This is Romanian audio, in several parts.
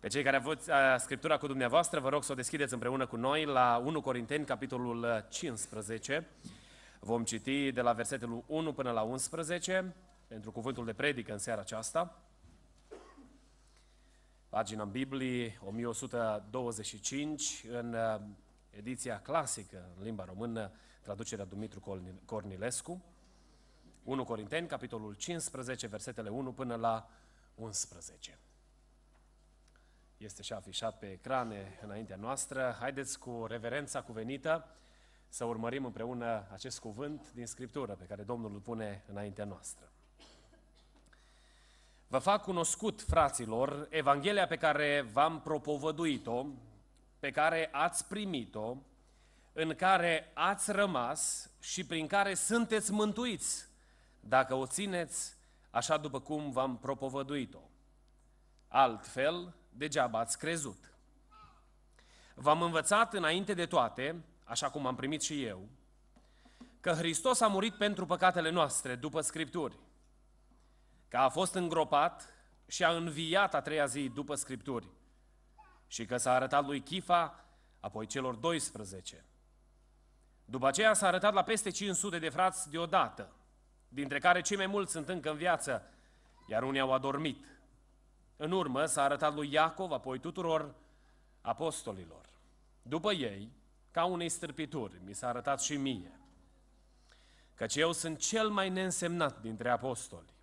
Pe cei care aveți uh, Scriptura cu dumneavoastră, vă rog să o deschideți împreună cu noi la 1 Corinteni, capitolul 15. Uh, Vom citi de la versetul 1 până la 11 pentru cuvântul de predică în seara aceasta. Pagina în Biblie, 1125, în ediția clasică în limba română, traducerea Dumitru Cornilescu. 1 Corinteni, capitolul 15, versetele 1 până la 11 este și afișat pe ecrane înaintea noastră. Haideți cu reverența cuvenită să urmărim împreună acest cuvânt din Scriptură pe care Domnul îl pune înaintea noastră. Vă fac cunoscut, fraților, Evanghelia pe care v-am propovăduit-o, pe care ați primit-o, în care ați rămas și prin care sunteți mântuiți, dacă o țineți așa după cum v-am propovăduit-o. Altfel, degeaba ați crezut. V-am învățat înainte de toate, așa cum am primit și eu, că Hristos a murit pentru păcatele noastre, după Scripturi, că a fost îngropat și a înviat a treia zi după Scripturi și că s-a arătat lui Chifa, apoi celor 12. După aceea s-a arătat la peste 500 de frați deodată, dintre care cei mai mulți sunt încă în viață, iar unii au adormit. În urmă s-a arătat lui Iacov, apoi tuturor apostolilor. După ei, ca unei stârpituri, mi s-a arătat și mie, căci eu sunt cel mai neînsemnat dintre apostoli.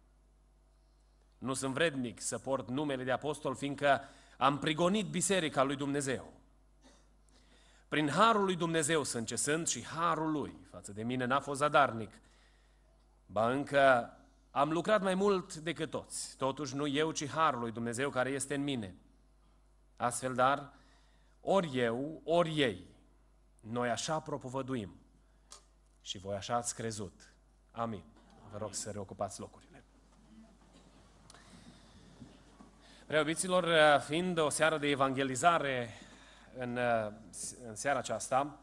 Nu sunt vrednic să port numele de apostol, fiindcă am prigonit biserica lui Dumnezeu. Prin harul lui Dumnezeu sunt ce sunt și harul lui față de mine n-a fost zadarnic. Ba încă am lucrat mai mult decât toți, totuși nu eu, ci Harul lui Dumnezeu care este în mine. Astfel, dar, ori eu, ori ei, noi așa propovăduim și voi așa ați crezut. Amin. Vă rog să reocupați locurile. Preobiților, fiind o seară de evangelizare în, în seara aceasta,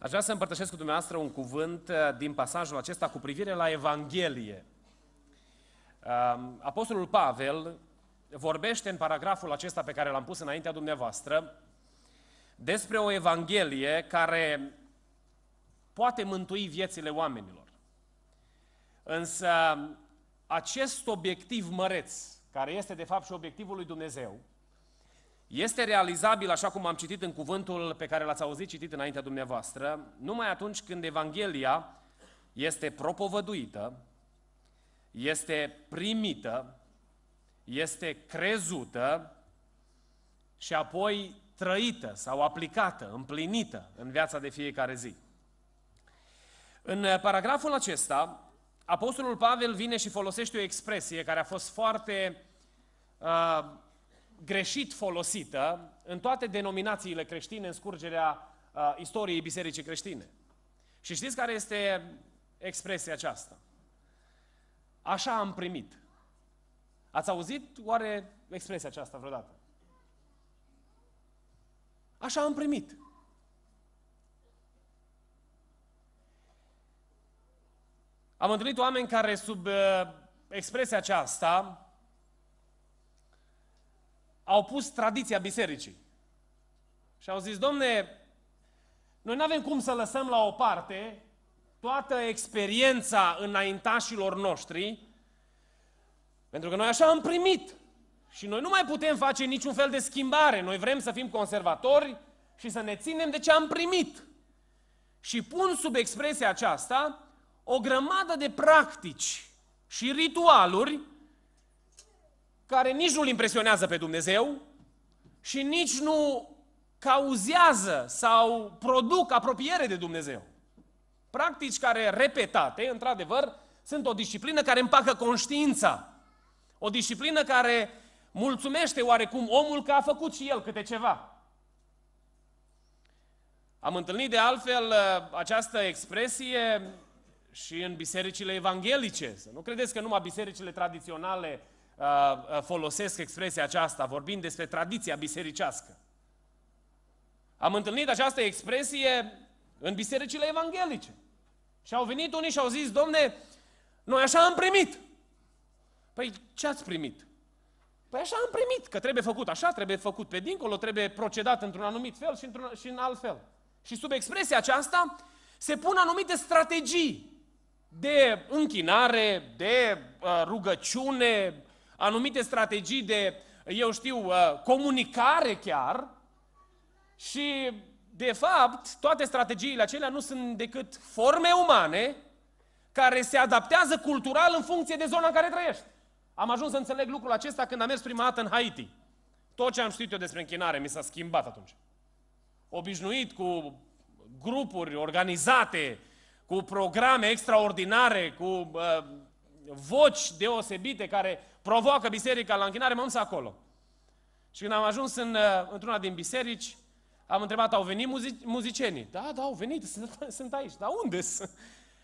Aș vrea să împărtășesc cu dumneavoastră un cuvânt eh, din pasajul acesta cu privire la Evanghelie. Apostolul Pavel vorbește în paragraful acesta pe care l-am pus înaintea dumneavoastră despre o Evanghelie care poate mântui viețile oamenilor. Însă acest obiectiv măreț, care este de fapt și obiectivul lui Dumnezeu, este realizabil, așa cum am citit în cuvântul pe care l-ați auzit citit înaintea dumneavoastră, numai atunci când Evanghelia este propovăduită, este primită, este crezută și apoi trăită sau aplicată, împlinită în viața de fiecare zi. În paragraful acesta, Apostolul Pavel vine și folosește o expresie care a fost foarte uh, greșit folosită în toate denominațiile creștine în scurgerea uh, istoriei bisericii creștine. Și știți care este expresia aceasta? Așa am primit. Ați auzit oare expresia aceasta vreodată? Așa am primit. Am întâlnit oameni care sub uh, expresia aceasta au pus tradiția bisericii. Și au zis, domne, noi nu avem cum să lăsăm la o parte toată experiența înaintașilor noștri, pentru că noi așa am primit. Și noi nu mai putem face niciun fel de schimbare. Noi vrem să fim conservatori și să ne ținem de ce am primit. Și pun sub expresia aceasta o grămadă de practici și ritualuri care nici nu-L impresionează pe Dumnezeu și nici nu cauzează sau produc apropiere de Dumnezeu. Practici care, repetate, într-adevăr, sunt o disciplină care împacă conștiința. O disciplină care mulțumește oarecum omul că a făcut și el câte ceva. Am întâlnit de altfel uh, această expresie și în bisericile evanghelice. Să nu credeți că numai bisericile tradiționale Uh, uh, folosesc expresia aceasta, vorbind despre tradiția bisericească. Am întâlnit această expresie în bisericile evanghelice. Și au venit unii și au zis, domne, noi așa am primit. Păi ce ați primit? Păi așa am primit, că trebuie făcut așa, trebuie făcut pe dincolo, trebuie procedat într-un anumit fel și, într-un, și în alt fel. Și sub expresia aceasta se pun anumite strategii de închinare, de uh, rugăciune, anumite strategii de, eu știu, uh, comunicare chiar și, de fapt, toate strategiile acelea nu sunt decât forme umane care se adaptează cultural în funcție de zona în care trăiești. Am ajuns să înțeleg lucrul acesta când am mers prima dată în Haiti. Tot ce am știut eu despre închinare mi s-a schimbat atunci. Obișnuit cu grupuri organizate, cu programe extraordinare, cu uh, voci deosebite care provoacă biserica la închinare, m-am să acolo. Și când am ajuns în, uh, într-una din biserici, am întrebat, au venit muzici- muzicienii? Da, da, au venit, sunt, sunt aici. Dar unde sunt?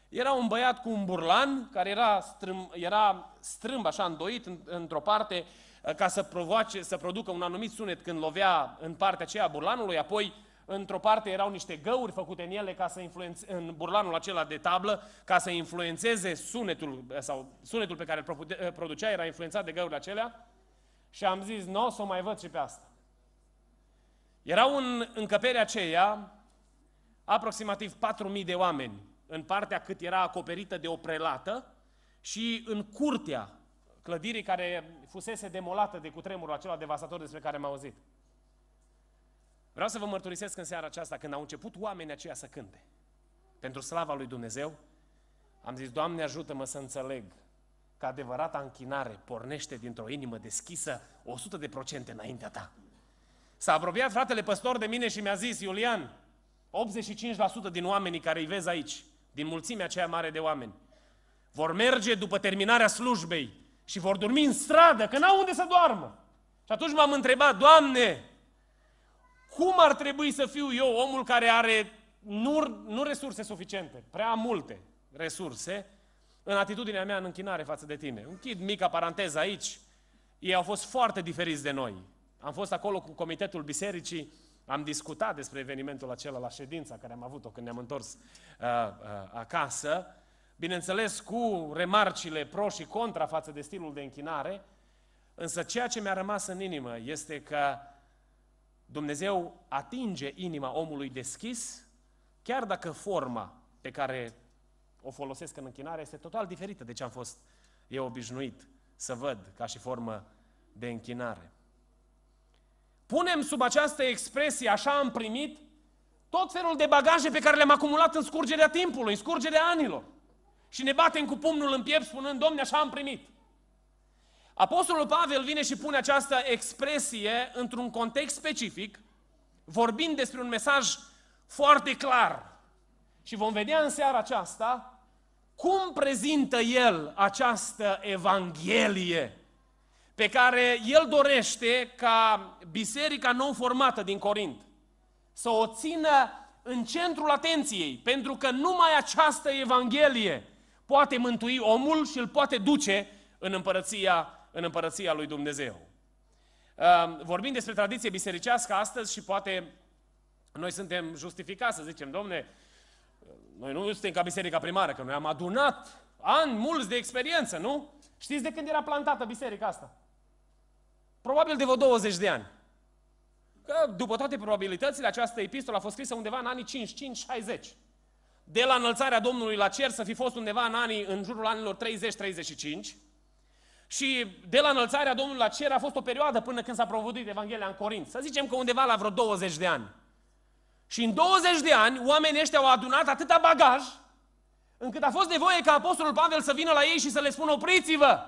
Era un băiat cu un burlan, care era strâmb, era strâmb așa îndoit într-o parte, uh, ca să, provoace, să producă un anumit sunet când lovea în partea aceea burlanului, apoi Într-o parte erau niște găuri făcute în ele ca să influențe, în burlanul acela de tablă, ca să influențeze sunetul, sau sunetul pe care îl producea era influențat de găurile acelea. Și am zis, nu o să o mai văd și pe asta. Erau în încăperea aceea aproximativ 4.000 de oameni, în partea cât era acoperită de o prelată și în curtea clădirii care fusese demolată de cutremurul acela devastator despre care am auzit. Vreau să vă mărturisesc în seara aceasta, când au început oamenii aceia să cânte, pentru slava lui Dumnezeu, am zis, Doamne ajută-mă să înțeleg că adevărata închinare pornește dintr-o inimă deschisă 100% înaintea ta. S-a apropiat fratele păstor de mine și mi-a zis, Iulian, 85% din oamenii care îi vezi aici, din mulțimea aceea mare de oameni, vor merge după terminarea slujbei și vor dormi în stradă, că n-au unde să doarmă. Și atunci m-am întrebat, Doamne, cum ar trebui să fiu eu, omul care are nu, nu resurse suficiente, prea multe resurse, în atitudinea mea în închinare față de tine? Închid mica paranteză aici. Ei au fost foarte diferiți de noi. Am fost acolo cu comitetul bisericii, am discutat despre evenimentul acela la ședința care am avut-o când ne-am întors uh, uh, acasă, bineînțeles cu remarcile pro și contra față de stilul de închinare, însă ceea ce mi-a rămas în inimă este că Dumnezeu atinge inima omului deschis, chiar dacă forma pe care o folosesc în închinare este total diferită de ce am fost eu obișnuit să văd ca și formă de închinare. Punem sub această expresie, așa am primit, tot felul de bagaje pe care le-am acumulat în scurgerea timpului, în scurgerea anilor. Și ne batem cu pumnul în piept spunând, Domne, așa am primit. Apostolul Pavel vine și pune această expresie într-un context specific, vorbind despre un mesaj foarte clar. Și vom vedea în seara aceasta cum prezintă el această Evanghelie pe care el dorește ca biserica nou formată din Corint să o țină în centrul atenției, pentru că numai această Evanghelie poate mântui omul și îl poate duce în împărăția în împărăția lui Dumnezeu. Vorbim despre tradiție bisericească astăzi și poate noi suntem justificați să zicem, domne, noi nu suntem ca biserica primară, că noi am adunat ani mulți de experiență, nu? Știți de când era plantată biserica asta? Probabil de vreo 20 de ani. Că, după toate probabilitățile, această epistolă a fost scrisă undeva în anii 55-60. De la înălțarea Domnului la cer să fi fost undeva în, anii, în jurul anilor 30-35, și de la înălțarea Domnului la cer a fost o perioadă până când s-a provăduit Evanghelia în Corint. Să zicem că undeva la vreo 20 de ani. Și în 20 de ani oamenii ăștia au adunat atâta bagaj încât a fost nevoie ca Apostolul Pavel să vină la ei și să le spună opriți-vă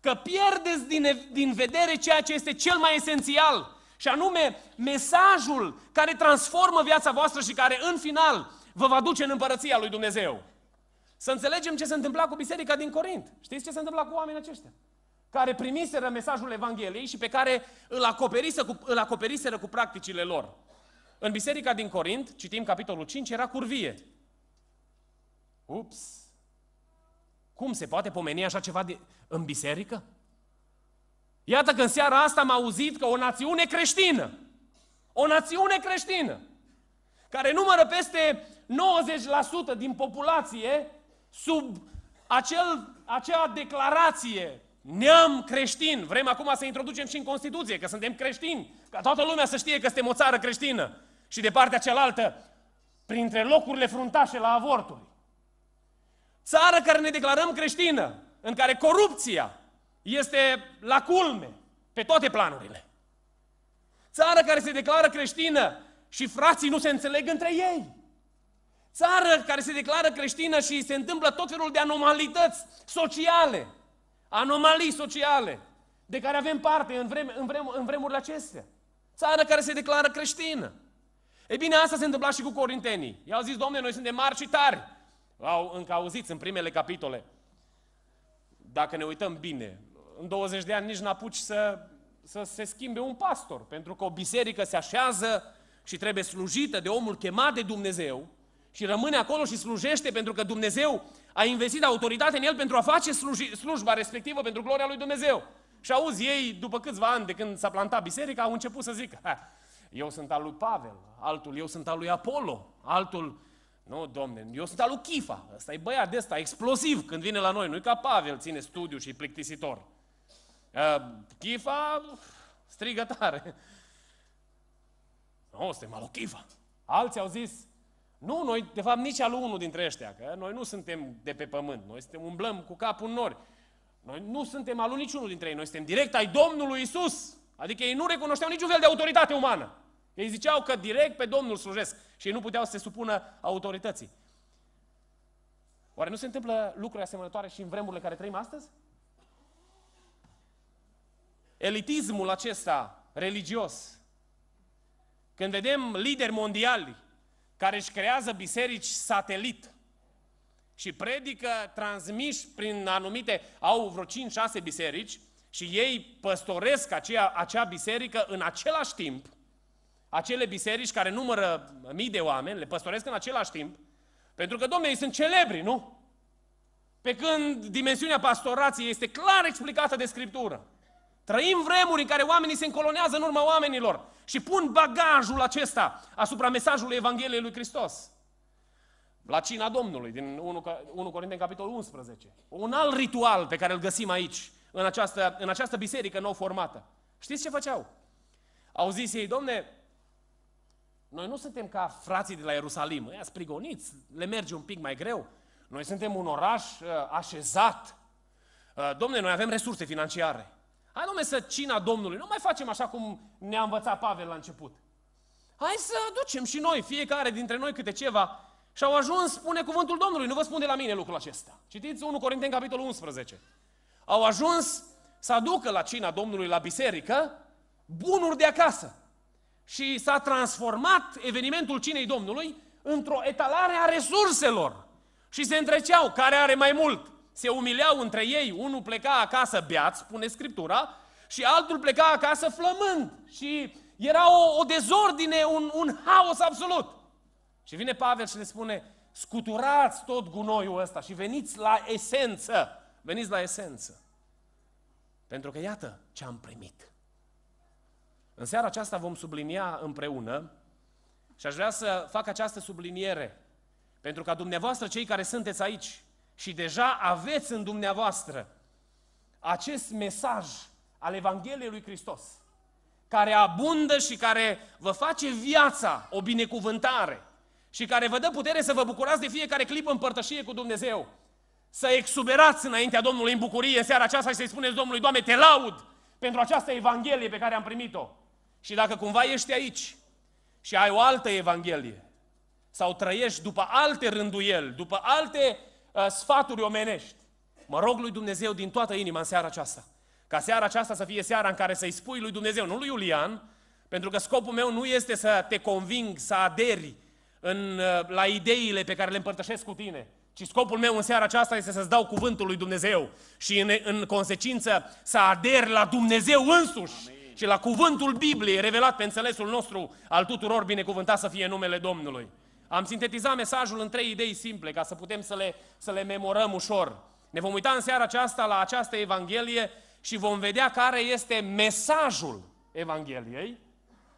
că pierdeți din, din vedere ceea ce este cel mai esențial și anume mesajul care transformă viața voastră și care în final vă va duce în împărăția lui Dumnezeu. Să înțelegem ce se întâmpla cu biserica din Corint. Știți ce se întâmpla cu oamenii aceștia? Care primiseră mesajul Evangheliei și pe care îl acoperiseră cu, îl acoperiseră cu practicile lor. În biserica din Corint, citim capitolul 5, era curvie. Ups! Cum se poate pomeni așa ceva de, în biserică? Iată că în seara asta am auzit că o națiune creștină, o națiune creștină, care numără peste 90% din populație, sub acel, acea declarație neam creștin. Vrem acum să introducem și în Constituție, că suntem creștini, ca toată lumea să știe că suntem o țară creștină. Și de partea cealaltă, printre locurile fruntașe la avorturi. Țară care ne declarăm creștină, în care corupția este la culme, pe toate planurile. Țară care se declară creștină și frații nu se înțeleg între ei țară care se declară creștină și se întâmplă tot felul de anomalități sociale, anomalii sociale, de care avem parte în, vreme, în, vrem, în vremurile acestea. Țară care se declară creștină. E bine, asta se întâmpla și cu corintenii. I-au zis, domnule, noi suntem mari și tari. Au încă auziți în primele capitole. Dacă ne uităm bine, în 20 de ani nici n-apuci să, să se schimbe un pastor, pentru că o biserică se așează și trebuie slujită de omul chemat de Dumnezeu, și rămâne acolo și slujește pentru că Dumnezeu a investit autoritate în el pentru a face sluj- slujba respectivă pentru gloria lui Dumnezeu. Și auzi, ei, după câțiva ani de când s-a plantat biserica, au început să zică, eu sunt al lui Pavel, altul, eu sunt al lui Apollo, altul, nu, domne, eu sunt al lui Chifa, ăsta e băiat de ăsta, explosiv când vine la noi, nu-i ca Pavel, ține studiu și plictisitor. Uh, Chifa strigă tare. Nu, no, suntem al lui Chifa. Alții au zis, nu, noi, de fapt, nici al unul dintre ăștia, că noi nu suntem de pe pământ, noi suntem, umblăm cu capul în nori. Noi nu suntem al niciunul dintre ei, noi suntem direct ai Domnului Isus. Adică ei nu recunoșteau niciun fel de autoritate umană. Ei ziceau că direct pe Domnul slujesc și ei nu puteau să se supună autorității. Oare nu se întâmplă lucruri asemănătoare și în vremurile care trăim astăzi? Elitismul acesta religios, când vedem lideri mondiali care își creează biserici satelit și predică transmiși prin anumite, au vreo 5-6 biserici și ei păstoresc aceea, acea biserică în același timp, acele biserici care numără mii de oameni, le păstoresc în același timp, pentru că, domnule, ei sunt celebri, nu? Pe când dimensiunea pastorației este clar explicată de Scriptură. Trăim vremuri în care oamenii se încolonează în urma oamenilor și pun bagajul acesta asupra mesajului Evangheliei lui Hristos. La cina Domnului, din 1, 1 Corinteni, capitolul 11. Un alt ritual pe care îl găsim aici, în această, în această biserică nou formată. Știți ce făceau? Au zis ei, domne, noi nu suntem ca frații de la Ierusalim, ăia sprigoniți, le merge un pic mai greu. Noi suntem un oraș uh, așezat. Uh, domne, noi avem resurse financiare nume să cina Domnului. Nu mai facem așa cum ne-a învățat Pavel la început. Hai să aducem și noi, fiecare dintre noi câte ceva. Și au ajuns, spune cuvântul Domnului, nu vă spun de la mine lucrul acesta. Citiți 1 Corinteni, capitolul 11. Au ajuns să aducă la cina Domnului, la biserică, bunuri de acasă. Și s-a transformat evenimentul cinei Domnului într-o etalare a resurselor. Și se întreceau care are mai mult, se umileau între ei, unul pleca acasă beat, spune Scriptura, și altul pleca acasă flămând. Și era o, o dezordine, un, un haos absolut. Și vine Pavel și le spune, scuturați tot gunoiul ăsta și veniți la esență. Veniți la esență. Pentru că iată ce am primit. În seara aceasta vom sublinia împreună și aș vrea să fac această subliniere. Pentru ca dumneavoastră, cei care sunteți aici, și deja aveți în dumneavoastră acest mesaj al Evangheliei lui Hristos, care abundă și care vă face viața o binecuvântare și care vă dă putere să vă bucurați de fiecare clipă în părtășie cu Dumnezeu. Să exuberați înaintea Domnului în bucurie în seara aceasta și să-i spuneți Domnului, Doamne, te laud pentru această Evanghelie pe care am primit-o. Și dacă cumva ești aici și ai o altă Evanghelie sau trăiești după alte rânduieli, după alte Uh, sfaturi omenești. Mă rog lui Dumnezeu din toată inima în seara aceasta. Ca seara aceasta să fie seara în care să-i spui lui Dumnezeu, nu lui Iulian, pentru că scopul meu nu este să te conving, să aderi în, uh, la ideile pe care le împărtășesc cu tine, ci scopul meu în seara aceasta este să-ți dau cuvântul lui Dumnezeu și în, în consecință să aderi la Dumnezeu însuși Amin. și la cuvântul Bibliei revelat pe înțelesul nostru al tuturor binecuvântat să fie numele Domnului. Am sintetizat mesajul în trei idei simple, ca să putem să le, să le memorăm ușor. Ne vom uita în seara aceasta la această Evanghelie și vom vedea care este mesajul Evangheliei.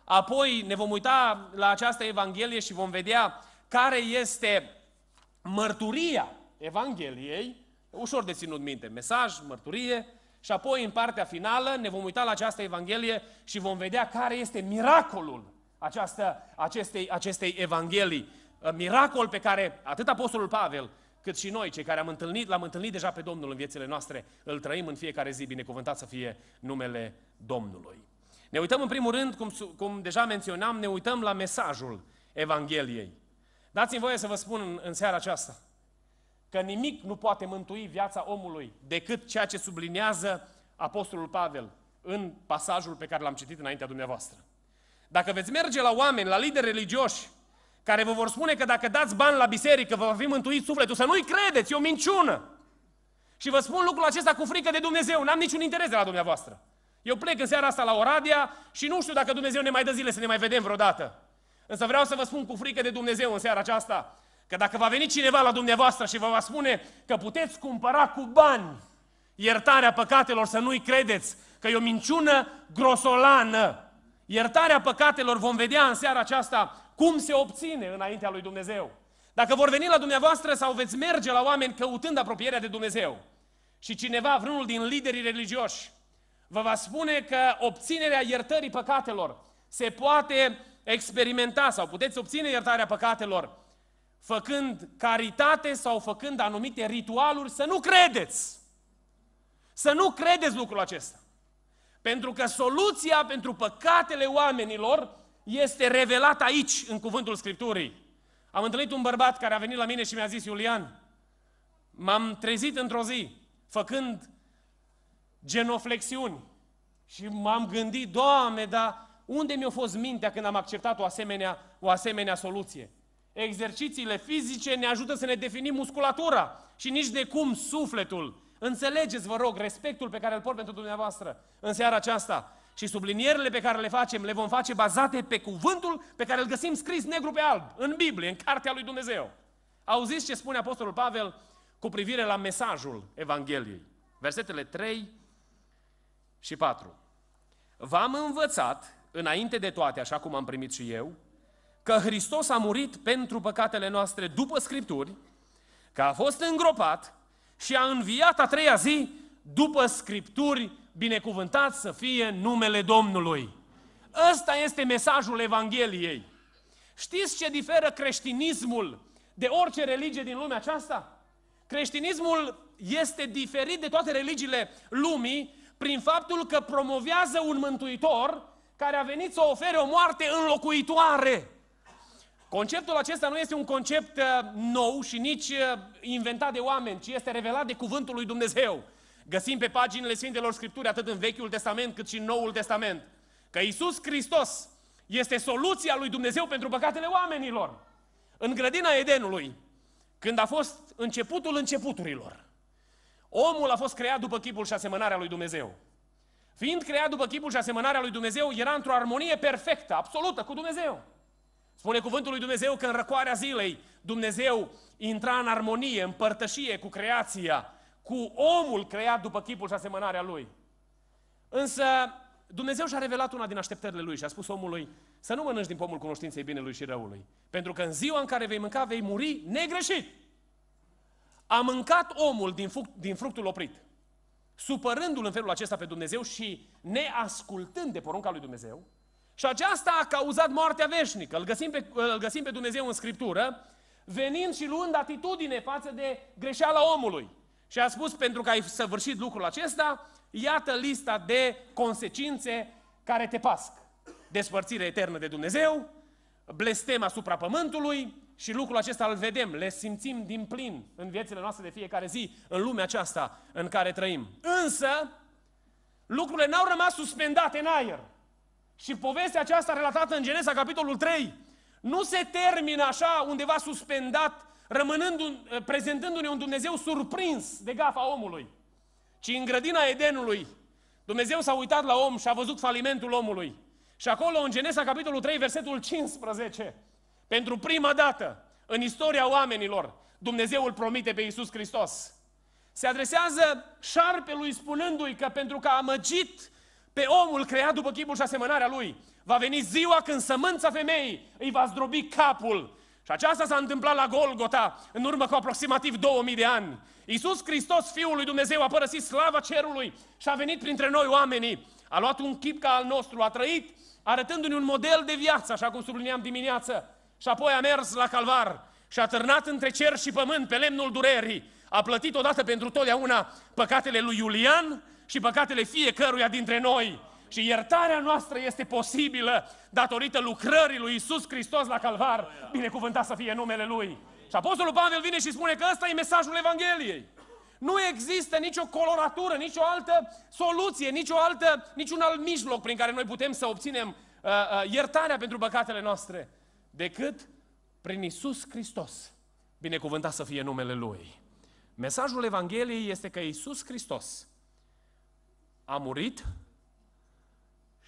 Apoi ne vom uita la această Evanghelie și vom vedea care este mărturia Evangheliei, ușor de ținut minte, mesaj, mărturie, și apoi în partea finală ne vom uita la această Evanghelie și vom vedea care este miracolul această, acestei, acestei Evanghelii miracol pe care atât Apostolul Pavel, cât și noi, cei care am întâlnit, l-am întâlnit deja pe Domnul în viețile noastre, îl trăim în fiecare zi, binecuvântat să fie numele Domnului. Ne uităm în primul rând, cum, cum deja menționam, ne uităm la mesajul Evangheliei. Dați-mi voie să vă spun în, în seara aceasta că nimic nu poate mântui viața omului decât ceea ce sublinează Apostolul Pavel în pasajul pe care l-am citit înaintea dumneavoastră. Dacă veți merge la oameni, la lideri religioși, care vă vor spune că dacă dați bani la biserică, vă va fi mântuit sufletul, să nu-i credeți, e o minciună. Și vă spun lucrul acesta cu frică de Dumnezeu, n-am niciun interes de la dumneavoastră. Eu plec în seara asta la Oradia și nu știu dacă Dumnezeu ne mai dă zile să ne mai vedem vreodată. Însă vreau să vă spun cu frică de Dumnezeu în seara aceasta, că dacă va veni cineva la dumneavoastră și vă va spune că puteți cumpăra cu bani iertarea păcatelor, să nu-i credeți, că e o minciună grosolană. Iertarea păcatelor vom vedea în seara aceasta cum se obține înaintea lui Dumnezeu? Dacă vor veni la dumneavoastră sau veți merge la oameni căutând apropierea de Dumnezeu și cineva, vreunul din liderii religioși, vă va spune că obținerea iertării păcatelor se poate experimenta sau puteți obține iertarea păcatelor făcând caritate sau făcând anumite ritualuri, să nu credeți! Să nu credeți lucrul acesta! Pentru că soluția pentru păcatele oamenilor este revelat aici, în cuvântul Scripturii. Am întâlnit un bărbat care a venit la mine și mi-a zis, Iulian, m-am trezit într-o zi, făcând genoflexiuni și m-am gândit, Doamne, dar unde mi-a fost mintea când am acceptat o asemenea, o asemenea soluție? Exercițiile fizice ne ajută să ne definim musculatura și nici de cum sufletul. Înțelegeți, vă rog, respectul pe care îl port pentru dumneavoastră în seara aceasta și sublinierele pe care le facem le vom face bazate pe cuvântul pe care îl găsim scris negru pe alb, în Biblie, în cartea lui Dumnezeu. Auziți ce spune Apostolul Pavel cu privire la mesajul Evangheliei. Versetele 3 și 4. V-am învățat, înainte de toate, așa cum am primit și eu, că Hristos a murit pentru păcatele noastre după Scripturi, că a fost îngropat și a înviat a treia zi după Scripturi binecuvântat să fie numele Domnului. Ăsta este mesajul Evangheliei. Știți ce diferă creștinismul de orice religie din lumea aceasta? Creștinismul este diferit de toate religiile lumii prin faptul că promovează un mântuitor care a venit să ofere o moarte înlocuitoare. Conceptul acesta nu este un concept uh, nou și nici uh, inventat de oameni, ci este revelat de cuvântul lui Dumnezeu. Găsim pe paginile Sfintelor Scripturi, atât în Vechiul Testament cât și în Noul Testament, că Isus Hristos este soluția lui Dumnezeu pentru păcatele oamenilor. În grădina Edenului, când a fost începutul începuturilor, omul a fost creat după chipul și asemănarea lui Dumnezeu. Fiind creat după chipul și asemănarea lui Dumnezeu, era într-o armonie perfectă, absolută cu Dumnezeu. Spune cuvântul lui Dumnezeu că în răcoarea zilei Dumnezeu intra în armonie, în părtășie cu creația cu omul creat după chipul și asemănarea lui. Însă Dumnezeu și-a revelat una din așteptările lui și a spus omului să nu mănânci din pomul cunoștinței binelui și răului. Pentru că în ziua în care vei mânca, vei muri negreșit. A mâncat omul din, fruct, din fructul oprit, supărându-l în felul acesta pe Dumnezeu și neascultând de porunca lui Dumnezeu. Și aceasta a cauzat moartea veșnică. Îl găsim pe, îl găsim pe Dumnezeu în Scriptură, venind și luând atitudine față de greșeala omului. Și a spus, pentru că ai săvârșit lucrul acesta, iată lista de consecințe care te pasc. Despărțire eternă de Dumnezeu, blestem asupra pământului și lucrul acesta îl vedem, le simțim din plin în viețile noastre de fiecare zi, în lumea aceasta în care trăim. Însă, lucrurile n-au rămas suspendate în aer. Și povestea aceasta relatată în Genesa, capitolul 3, nu se termină așa undeva suspendat rămânând un, eh, prezentându-ne un Dumnezeu surprins de gafa omului, ci în grădina Edenului, Dumnezeu s-a uitat la om și a văzut falimentul omului. Și acolo, în Genesa, capitolul 3, versetul 15, pentru prima dată în istoria oamenilor, Dumnezeu îl promite pe Iisus Hristos. Se adresează șarpelui spunându-i că pentru că a măgit pe omul creat după chipul și asemănarea lui, va veni ziua când sămânța femeii îi va zdrobi capul și aceasta s-a întâmplat la Golgota în urmă cu aproximativ 2000 de ani. Iisus Hristos, Fiul lui Dumnezeu, a părăsit slava cerului și a venit printre noi oamenii. A luat un chip ca al nostru, a trăit arătându-ne un model de viață, așa cum sublineam dimineață. Și apoi a mers la calvar și a târnat între cer și pământ pe lemnul durerii. A plătit odată pentru totdeauna păcatele lui Iulian și păcatele fiecăruia dintre noi. Și iertarea noastră este posibilă datorită lucrării lui Isus Hristos la calvar, binecuvântat să fie numele Lui. Și Apostolul Pavel vine și spune că ăsta e mesajul Evangheliei. Nu există nicio coloratură, nicio altă soluție, nicio altă, niciun alt mijloc prin care noi putem să obținem uh, uh, iertarea pentru păcatele noastre, decât prin Isus Hristos. Binecuvântat să fie numele Lui. Mesajul Evangheliei este că Isus Hristos a murit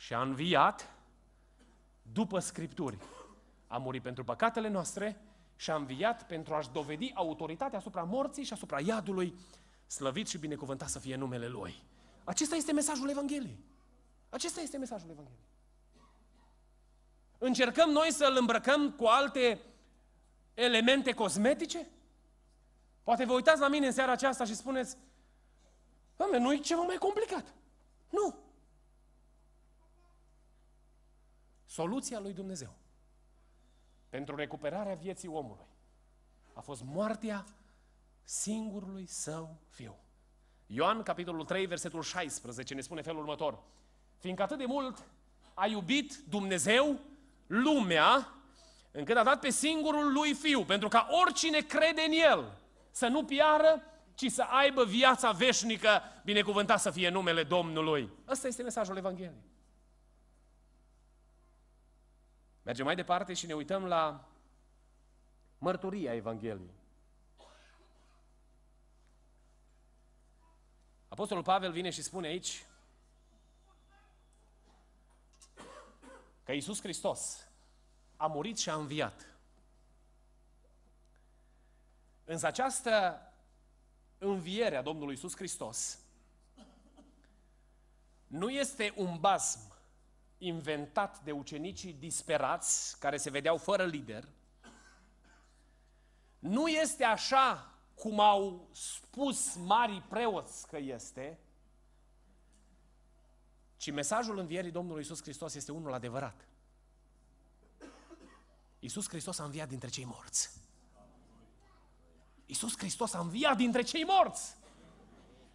și a înviat după Scripturi. A murit pentru păcatele noastre și a înviat pentru a-și dovedi autoritatea asupra morții și asupra iadului, slăvit și binecuvântat să fie numele Lui. Acesta este mesajul Evangheliei. Acesta este mesajul Evangheliei. Încercăm noi să-l îmbrăcăm cu alte elemente cosmetice? Poate vă uitați la mine în seara aceasta și spuneți, Doamne, nu e ceva mai complicat. Nu. Soluția lui Dumnezeu pentru recuperarea vieții omului a fost moartea singurului său fiu. Ioan, capitolul 3, versetul 16, ne spune felul următor. Fiindcă atât de mult a iubit Dumnezeu lumea, încât a dat pe singurul lui fiu, pentru ca oricine crede în el să nu piară, ci să aibă viața veșnică, binecuvântat să fie numele Domnului. Ăsta este mesajul Evangheliei. Mergem mai departe și ne uităm la mărturia Evangheliei. Apostolul Pavel vine și spune aici că Iisus Hristos a murit și a înviat. Însă această înviere a Domnului Iisus Hristos nu este un basm inventat de ucenicii disperați, care se vedeau fără lider, nu este așa cum au spus marii preoți că este, ci mesajul învierii Domnului Isus Hristos este unul adevărat. Isus Hristos a înviat dintre cei morți. Isus Hristos a înviat dintre cei morți.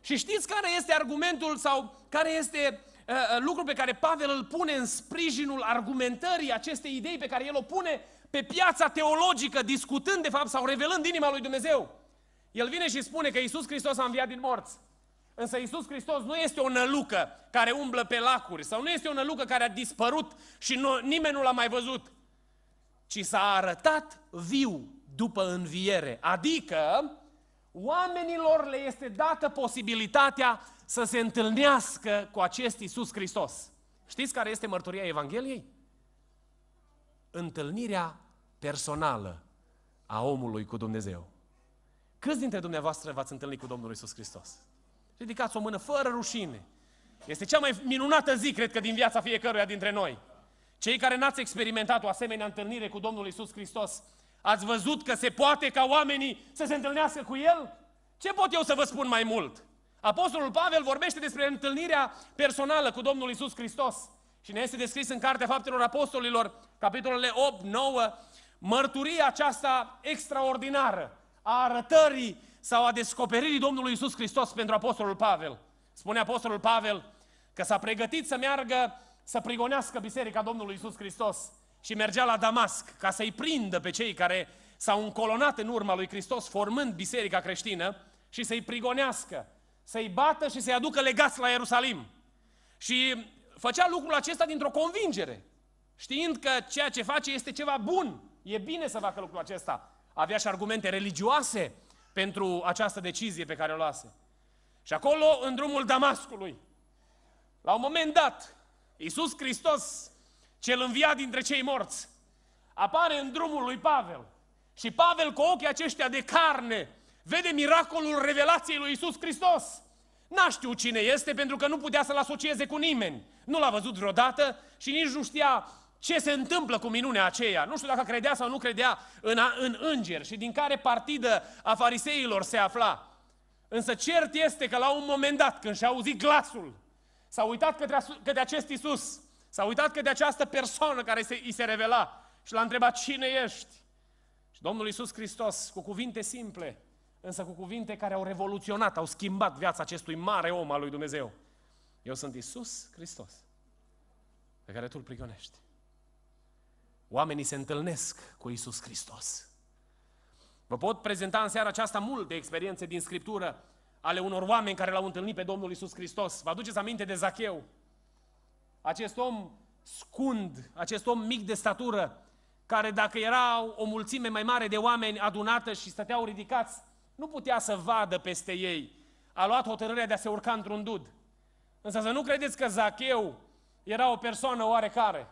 Și știți care este argumentul sau care este Eh, eh, lucru pe care Pavel îl pune în sprijinul argumentării acestei idei pe care el o pune pe piața teologică, discutând de fapt sau revelând inima lui Dumnezeu. El vine și spune că Isus Hristos a înviat din morți. Însă Isus Hristos nu este o nălucă care umblă pe lacuri sau nu este o nălucă care a dispărut și nu, nimeni nu l-a mai văzut, ci s-a arătat viu după înviere. Adică oamenilor le este dată posibilitatea să se întâlnească cu acest Isus Hristos. Știți care este mărturia Evangheliei? Întâlnirea personală a omului cu Dumnezeu. Câți dintre dumneavoastră v-ați întâlnit cu Domnul Isus Hristos? Ridicați o mână fără rușine. Este cea mai minunată zi, cred că, din viața fiecăruia dintre noi. Cei care n-ați experimentat o asemenea întâlnire cu Domnul Isus Hristos, ați văzut că se poate ca oamenii să se întâlnească cu El? Ce pot eu să vă spun mai mult? Apostolul Pavel vorbește despre întâlnirea personală cu Domnul Isus Hristos. Și ne este descris în Cartea Faptelor Apostolilor, capitolele 8, 9, mărturia aceasta extraordinară a arătării sau a descoperirii Domnului Isus Hristos pentru Apostolul Pavel. Spune Apostolul Pavel că s-a pregătit să meargă să prigonească Biserica Domnului Isus Hristos și mergea la Damasc ca să-i prindă pe cei care s-au încolonat în urma lui Hristos formând Biserica creștină și să-i prigonească să-i bată și să-i aducă legați la Ierusalim. Și făcea lucrul acesta dintr-o convingere, știind că ceea ce face este ceva bun, e bine să facă lucrul acesta. Avea și argumente religioase pentru această decizie pe care o luase. Și acolo, în drumul Damascului, la un moment dat, Iisus Hristos, cel înviat dintre cei morți, apare în drumul lui Pavel. Și Pavel, cu ochii aceștia de carne, vede miracolul revelației lui Isus Hristos. N-a știut cine este pentru că nu putea să-l asocieze cu nimeni. Nu l-a văzut vreodată și nici nu știa ce se întâmplă cu minunea aceea. Nu știu dacă credea sau nu credea în, în înger și din care partidă a fariseilor se afla. Însă cert este că la un moment dat, când și-a auzit glasul, s-a uitat către, către acest Isus, s-a uitat către această persoană care se, îi se revela și l-a întrebat, cine ești? Și Domnul Isus Hristos, cu cuvinte simple, însă cu cuvinte care au revoluționat, au schimbat viața acestui mare om al lui Dumnezeu. Eu sunt Isus Hristos, pe care tu îl prigonești. Oamenii se întâlnesc cu Isus Hristos. Vă pot prezenta în seara aceasta multe experiențe din Scriptură ale unor oameni care l-au întâlnit pe Domnul Isus Hristos. Vă aduceți aminte de Zacheu? Acest om scund, acest om mic de statură, care dacă era o mulțime mai mare de oameni adunată și stăteau ridicați, nu putea să vadă peste ei. A luat hotărârea de a se urca într-un dud. Însă să nu credeți că Zacheu era o persoană oarecare.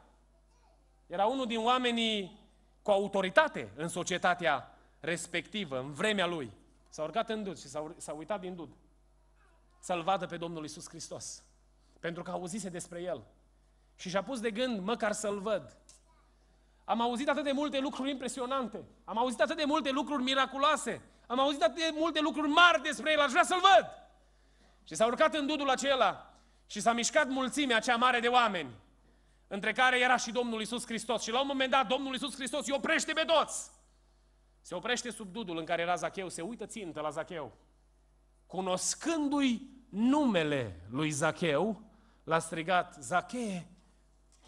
Era unul din oamenii cu autoritate în societatea respectivă, în vremea lui. S-a urcat în dud și s-a, s-a uitat din dud să-L vadă pe Domnul Isus Hristos. Pentru că auzise despre El. Și și-a pus de gând măcar să-L văd. Am auzit atât de multe lucruri impresionante. Am auzit atât de multe lucruri miraculoase. Am auzit atât de multe lucruri mari despre el, aș vrea să-l văd. Și s-a urcat în dudul acela și s-a mișcat mulțimea cea mare de oameni, între care era și Domnul Isus Hristos. Și la un moment dat Domnul Isus Hristos îi oprește pe toți. Se oprește sub dudul în care era Zacheu, se uită țintă la Zacheu. Cunoscându-i numele lui Zacheu, l-a strigat, Zacheie,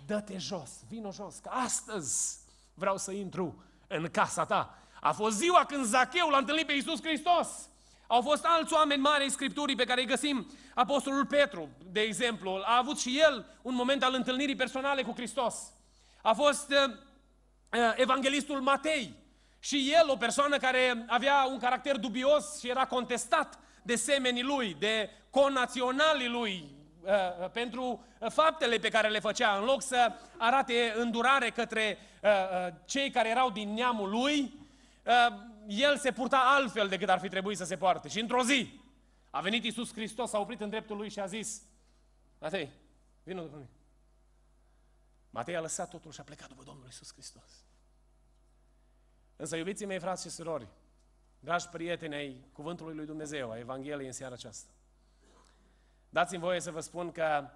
dă-te jos, vino jos, că astăzi vreau să intru în casa ta. A fost ziua când Zacheu l-a întâlnit pe Iisus Hristos. Au fost alți oameni mari ai Scripturii pe care îi găsim. Apostolul Petru, de exemplu, a avut și el un moment al întâlnirii personale cu Hristos. A fost uh, uh evanghelistul Matei și el, o persoană care avea un caracter dubios și era contestat de semenii lui, de conaționalii lui, uh, uh pentru uh, faptele pe care le făcea. În loc să arate îndurare către uh, cei care erau din neamul lui, Uh, el se purta altfel decât ar fi trebuit să se poarte. Și într-o zi a venit Iisus Hristos, s-a oprit în dreptul lui și a zis, Matei, vină după mine. Matei a lăsat totul și a plecat după Domnul Iisus Hristos. Însă, iubiții mei, frați și surori, dragi prieteni ai Cuvântului lui Dumnezeu, a Evangheliei în seara aceasta, dați-mi voie să vă spun că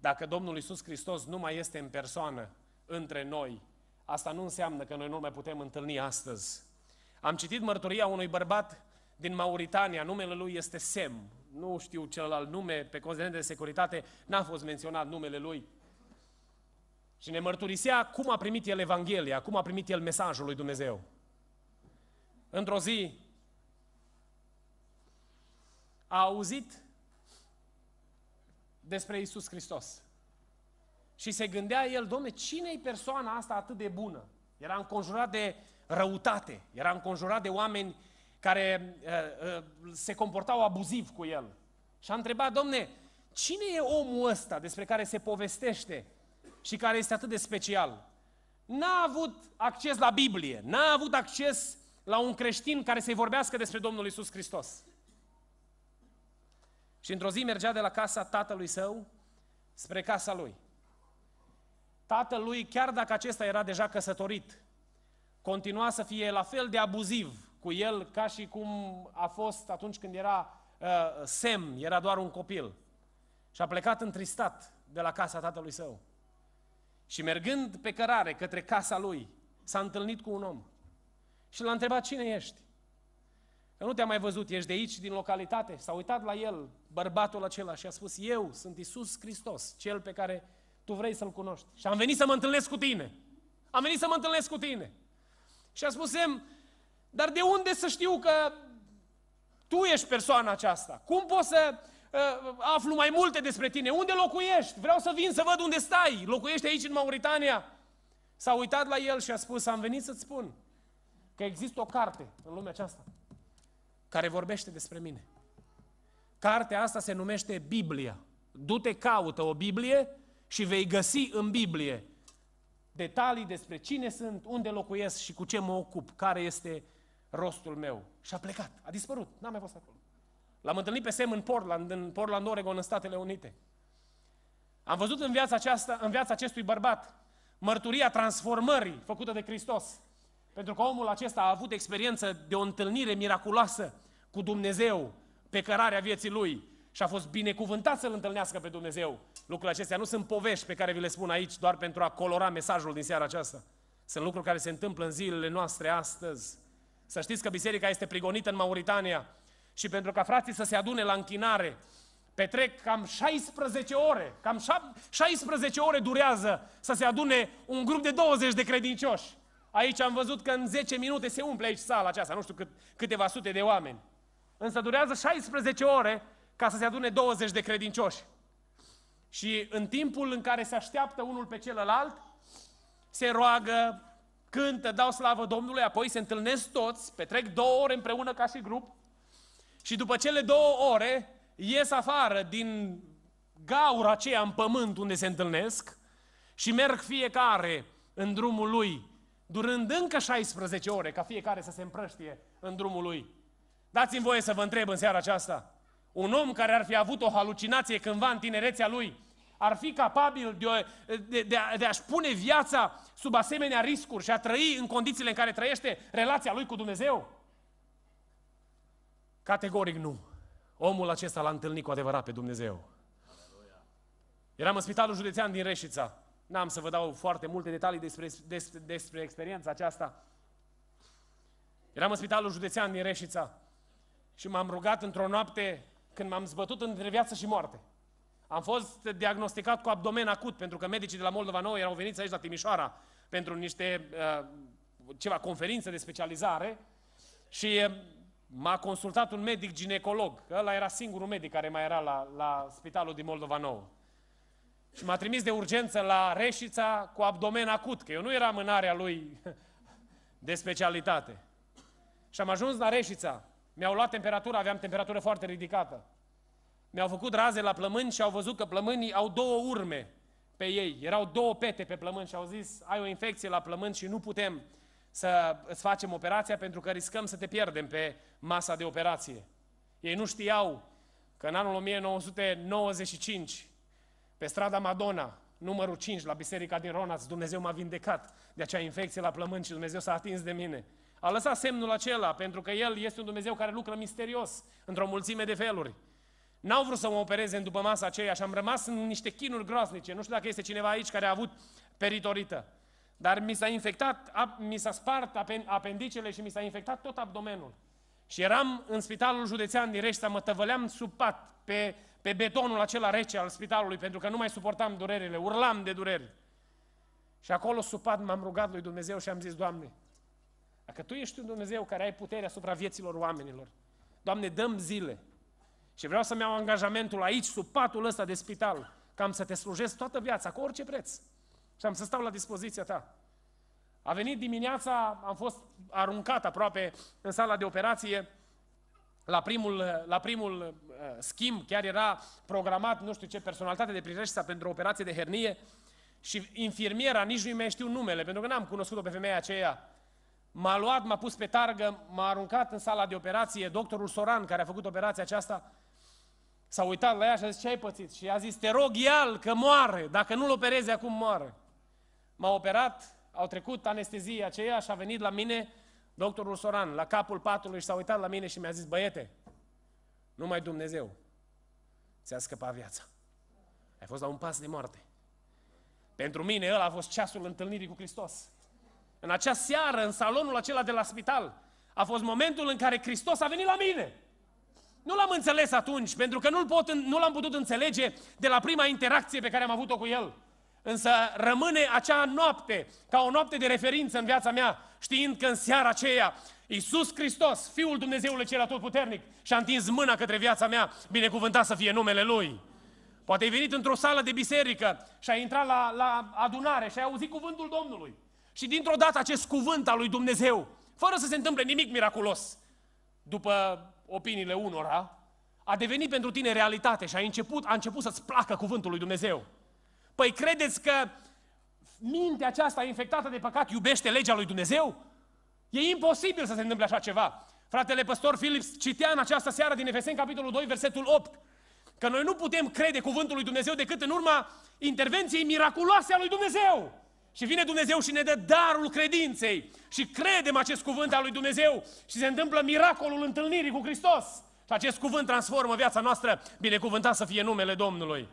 dacă Domnul Iisus Hristos nu mai este în persoană între noi, asta nu înseamnă că noi nu mai putem întâlni astăzi am citit mărturia unui bărbat din Mauritania, numele lui este Sem, nu știu celălalt nume, pe conținut de securitate n-a fost menționat numele lui. Și ne mărturisea cum a primit el Evanghelia, cum a primit el mesajul lui Dumnezeu. Într-o zi a auzit despre Isus Hristos. Și se gândea el, domne, cine e persoana asta atât de bună? Era înconjurat de răutate, era înconjurat de oameni care uh, uh, se comportau abuziv cu el. Și a întrebat, domne, cine e omul ăsta despre care se povestește și care este atât de special? N-a avut acces la Biblie, n-a avut acces la un creștin care să-i vorbească despre Domnul Isus Hristos. Și într-o zi mergea de la casa tatălui său spre casa lui. Tatăl lui, chiar dacă acesta era deja căsătorit, continua să fie la fel de abuziv cu el ca și cum a fost atunci când era uh, Sem, era doar un copil. Și a plecat întristat de la casa tatălui său. Și mergând pe cărare către casa lui, s-a întâlnit cu un om. Și l-a întrebat, cine ești? Că nu te-a mai văzut, ești de aici, din localitate. S-a uitat la el, bărbatul acela, și a spus, eu sunt Isus Hristos, cel pe care tu vrei să-L cunoști. Și am venit să mă întâlnesc cu tine. Am venit să mă întâlnesc cu tine. Și a spus Sem, dar de unde să știu că tu ești persoana aceasta? Cum pot să uh, aflu mai multe despre tine? Unde locuiești? Vreau să vin să văd unde stai. Locuiești aici în Mauritania? S-a uitat la el și a spus, am venit să-ți spun că există o carte în lumea aceasta care vorbește despre mine. Cartea asta se numește Biblia. Du-te, caută o Biblie și vei găsi în Biblie detalii despre cine sunt, unde locuiesc și cu ce mă ocup, care este rostul meu. Și a plecat, a dispărut, n-a mai fost acolo. L-am întâlnit pe Sem în Portland, în Portland, Oregon, în Statele Unite. Am văzut în viața, aceasta, în viața acestui bărbat mărturia transformării făcută de Hristos. Pentru că omul acesta a avut experiență de o întâlnire miraculoasă cu Dumnezeu pe cărarea vieții lui și a fost binecuvântat să-L întâlnească pe Dumnezeu. Lucrurile acestea nu sunt povești pe care vi le spun aici doar pentru a colora mesajul din seara aceasta. Sunt lucruri care se întâmplă în zilele noastre astăzi. Să știți că biserica este prigonită în Mauritania și pentru ca frații să se adune la închinare, petrec cam 16 ore, cam 16 ore durează să se adune un grup de 20 de credincioși. Aici am văzut că în 10 minute se umple aici sala aceasta, nu știu cât, câteva sute de oameni. Însă durează 16 ore ca să se adune 20 de credincioși. Și în timpul în care se așteaptă unul pe celălalt, se roagă, cântă, dau slavă Domnului, apoi se întâlnesc toți, petrec două ore împreună ca și grup și după cele două ore ies afară din gaura aceea în pământ unde se întâlnesc și merg fiecare în drumul lui, durând încă 16 ore ca fiecare să se împrăștie în drumul lui. Dați-mi voie să vă întreb în seara aceasta. Un om care ar fi avut o halucinație cândva în tinerețea lui, ar fi capabil de, o, de, de, a, de a-și pune viața sub asemenea riscuri și a trăi în condițiile în care trăiește relația lui cu Dumnezeu? Categoric nu. Omul acesta l-a întâlnit cu adevărat pe Dumnezeu. Eram în spitalul județean din Reșița. N-am să vă dau foarte multe detalii despre, despre, despre experiența aceasta. Eram în spitalul județean din Reșița și m-am rugat într-o noapte când m-am zbătut între viață și moarte. Am fost diagnosticat cu abdomen acut, pentru că medicii de la Moldova Nouă erau veniți aici la Timișoara pentru niște uh, ceva conferințe de specializare și uh, m-a consultat un medic ginecolog, că ăla era singurul medic care mai era la, la spitalul din Moldova Nouă. Și m-a trimis de urgență la Reșița cu abdomen acut, că eu nu eram în area lui de specialitate. Și am ajuns la Reșița mi-au luat temperatura, aveam temperatură foarte ridicată. Mi-au făcut raze la plămâni și au văzut că plămânii au două urme pe ei. Erau două pete pe plămâni și au zis, ai o infecție la plămâni și nu putem să îți facem operația pentru că riscăm să te pierdem pe masa de operație. Ei nu știau că în anul 1995, pe strada Madonna, numărul 5, la biserica din Ronaț, Dumnezeu m-a vindecat de acea infecție la plămâni și Dumnezeu s-a atins de mine. A lăsat semnul acela, pentru că El este un Dumnezeu care lucră misterios, într-o mulțime de feluri. N-au vrut să mă opereze în după masa aceea și am rămas în niște chinuri groaznice. Nu știu dacă este cineva aici care a avut peritorită. Dar mi s-a infectat, mi s-a spart apendicele și mi s-a infectat tot abdomenul. Și eram în spitalul județean din Reșța, mă tăvăleam sub pat pe, pe betonul acela rece al spitalului, pentru că nu mai suportam durerile, urlam de dureri. Și acolo sub pat m-am rugat lui Dumnezeu și am zis, Doamne, dacă Tu ești un Dumnezeu care ai puterea asupra vieților oamenilor, Doamne, dăm zile și vreau să-mi iau angajamentul aici, sub patul ăsta de spital, că am să te slujesc toată viața, cu orice preț. Și am să stau la dispoziția ta. A venit dimineața, am fost aruncat aproape în sala de operație, la primul, la primul uh, schimb chiar era programat, nu știu ce, personalitate de Prireștița pentru o operație de hernie și infirmiera, nici nu mai știu numele, pentru că n-am cunoscut-o pe femeia aceea, m-a luat, m-a pus pe targă, m-a aruncat în sala de operație, doctorul Soran, care a făcut operația aceasta, s-a uitat la ea și a zis, ce ai pățit? Și a zis, te rog, ial, că moare, dacă nu-l operezi acum moare. M-a operat, au trecut anestezia aceea și a venit la mine doctorul Soran, la capul patului și s-a uitat la mine și mi-a zis, băiete, numai Dumnezeu ți-a scăpat viața. Ai fost la un pas de moarte. Pentru mine ăla a fost ceasul întâlnirii cu Hristos. În acea seară, în salonul acela de la spital, a fost momentul în care Hristos a venit la mine. Nu l-am înțeles atunci, pentru că nu-l pot, nu l-am putut înțelege de la prima interacție pe care am avut-o cu el. Însă rămâne acea noapte ca o noapte de referință în viața mea, știind că în seara aceea Iisus Hristos, Fiul Dumnezeului cel Atotputernic, și-a întins mâna către viața mea, binecuvântat să fie numele Lui. Poate ai venit într-o sală de biserică și ai intrat la, la adunare și ai auzit cuvântul Domnului. Și dintr-o dată acest cuvânt al lui Dumnezeu, fără să se întâmple nimic miraculos, după opiniile unora, a devenit pentru tine realitate și a început, a început să-ți placă cuvântul lui Dumnezeu. Păi credeți că mintea aceasta infectată de păcat iubește legea lui Dumnezeu? E imposibil să se întâmple așa ceva. Fratele păstor Philips citea în această seară din Efeseni, capitolul 2, versetul 8, că noi nu putem crede cuvântul lui Dumnezeu decât în urma intervenției miraculoase a lui Dumnezeu. Și vine Dumnezeu și ne dă darul credinței. Și credem acest cuvânt al lui Dumnezeu și se întâmplă miracolul întâlnirii cu Hristos. Și acest cuvânt transformă viața noastră, binecuvântat să fie numele Domnului.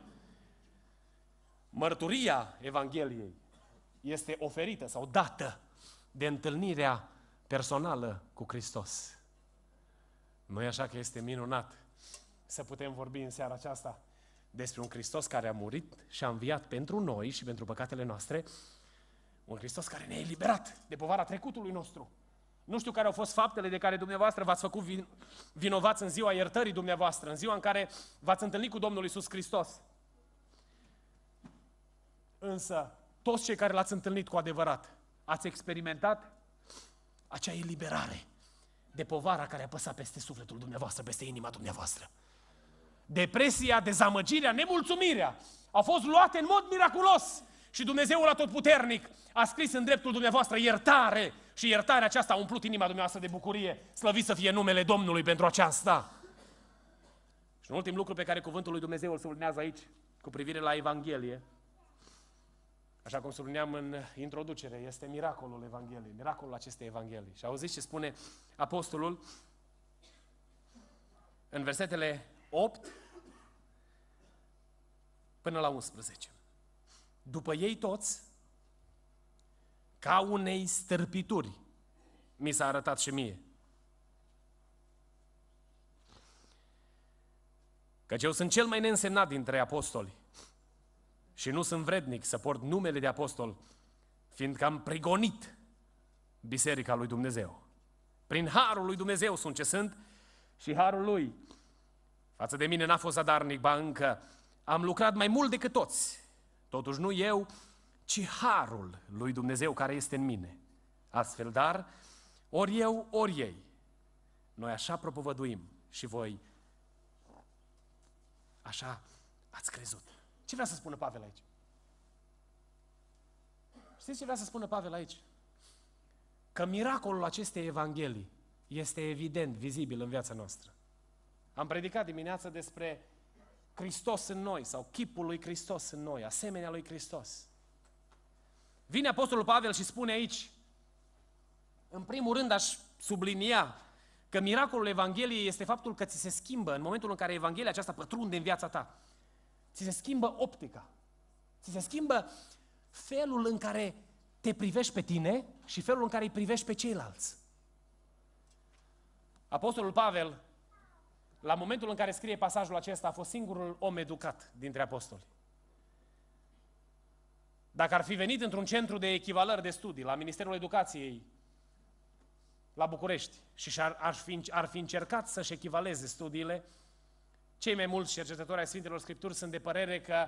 Mărturia Evangheliei este oferită sau dată de întâlnirea personală cu Hristos. nu e așa că este minunat să putem vorbi în seara aceasta despre un Hristos care a murit și a înviat pentru noi și pentru păcatele noastre un Hristos care ne-a eliberat de povara trecutului nostru. Nu știu care au fost faptele de care dumneavoastră v-ați făcut vin- vinovați în ziua iertării dumneavoastră, în ziua în care v-ați întâlnit cu Domnul Isus Hristos. Însă, toți cei care l-ați întâlnit cu adevărat, ați experimentat acea eliberare de povara care a păsat peste sufletul dumneavoastră, peste inima dumneavoastră. Depresia, dezamăgirea, nemulțumirea au fost luate în mod miraculos și Dumnezeul Atotputernic a scris în dreptul dumneavoastră iertare și iertarea aceasta a umplut inima dumneavoastră de bucurie. Slăvit să fie numele Domnului pentru aceasta. Și un ultim lucru pe care cuvântul lui Dumnezeu îl sublinează aici, cu privire la Evanghelie, așa cum sublineam în introducere, este miracolul Evangheliei, miracolul acestei Evanghelii. Și auziți ce spune Apostolul în versetele 8 până la 11 după ei toți, ca unei stârpituri, mi s-a arătat și mie. Căci eu sunt cel mai neînsemnat dintre apostoli și nu sunt vrednic să port numele de apostol, fiindcă am prigonit biserica lui Dumnezeu. Prin harul lui Dumnezeu sunt ce sunt și harul lui. Față de mine n-a fost zadarnic, ba încă am lucrat mai mult decât toți Totuși nu eu, ci harul lui Dumnezeu care este în mine. Astfel, dar, ori eu, ori ei. Noi așa propovăduim și voi așa ați crezut. Ce vrea să spună Pavel aici? Știți ce vrea să spună Pavel aici? Că miracolul acestei Evanghelii este evident, vizibil în viața noastră. Am predicat dimineața despre Hristos în noi sau chipul lui Hristos în noi, asemenea lui Hristos. Vine Apostolul Pavel și spune aici, în primul rând aș sublinia că miracolul Evangheliei este faptul că ți se schimbă în momentul în care Evanghelia aceasta pătrunde în viața ta. Ți se schimbă optica, ți se schimbă felul în care te privești pe tine și felul în care îi privești pe ceilalți. Apostolul Pavel la momentul în care scrie pasajul acesta, a fost singurul om educat dintre apostoli. Dacă ar fi venit într-un centru de echivalări de studii, la Ministerul Educației, la București, și ar, ar, fi, ar fi încercat să-și echivaleze studiile, cei mai mulți cercetători ai Sfintelor Scripturi sunt de părere că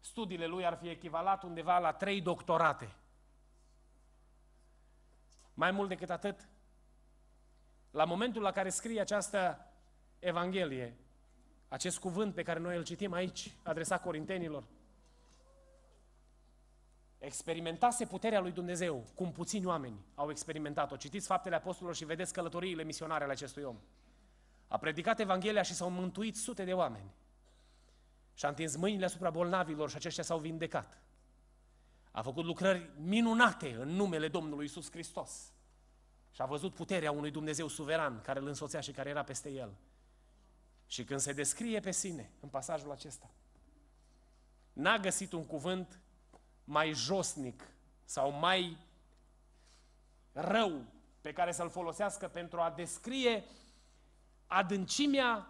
studiile lui ar fi echivalat undeva la trei doctorate. Mai mult decât atât, la momentul la care scrie această Evanghelie, acest cuvânt pe care noi îl citim aici, adresat corintenilor, experimentase puterea lui Dumnezeu, cum puțini oameni au experimentat-o. Citiți faptele apostolilor și vedeți călătoriile misionare ale acestui om. A predicat Evanghelia și s-au mântuit sute de oameni. Și-a întins mâinile asupra bolnavilor și aceștia s-au vindecat. A făcut lucrări minunate în numele Domnului Isus Hristos. Și a văzut puterea unui Dumnezeu suveran care îl însoțea și care era peste el. Și când se descrie pe sine, în pasajul acesta, n-a găsit un cuvânt mai josnic sau mai rău pe care să-l folosească pentru a descrie adâncimea